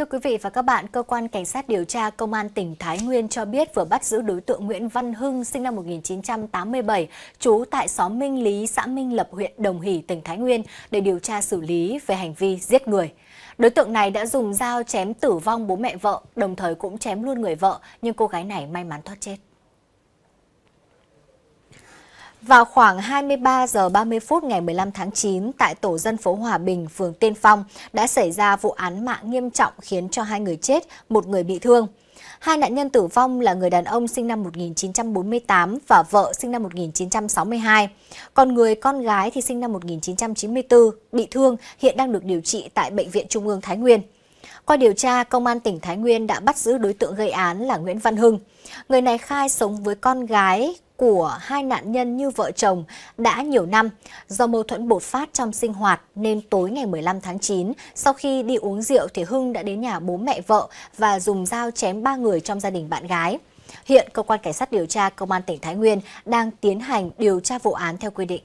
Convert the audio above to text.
Thưa quý vị và các bạn, Cơ quan Cảnh sát điều tra Công an tỉnh Thái Nguyên cho biết vừa bắt giữ đối tượng Nguyễn Văn Hưng sinh năm 1987, trú tại xóm Minh Lý, xã Minh Lập, huyện Đồng Hỷ, tỉnh Thái Nguyên để điều tra xử lý về hành vi giết người. Đối tượng này đã dùng dao chém tử vong bố mẹ vợ, đồng thời cũng chém luôn người vợ, nhưng cô gái này may mắn thoát chết. Vào khoảng 23 giờ 30 phút ngày 15 tháng 9 tại tổ dân phố Hòa Bình, phường Tiên Phong đã xảy ra vụ án mạng nghiêm trọng khiến cho hai người chết, một người bị thương. Hai nạn nhân tử vong là người đàn ông sinh năm 1948 và vợ sinh năm 1962. Còn người con gái thì sinh năm 1994, bị thương, hiện đang được điều trị tại Bệnh viện Trung ương Thái Nguyên. Qua điều tra, Công an tỉnh Thái Nguyên đã bắt giữ đối tượng gây án là Nguyễn Văn Hưng. Người này khai sống với con gái của hai nạn nhân như vợ chồng đã nhiều năm. Do mâu thuẫn bột phát trong sinh hoạt nên tối ngày 15 tháng 9, sau khi đi uống rượu thì Hưng đã đến nhà bố mẹ vợ và dùng dao chém ba người trong gia đình bạn gái. Hiện cơ quan cảnh sát điều tra công an tỉnh Thái Nguyên đang tiến hành điều tra vụ án theo quy định.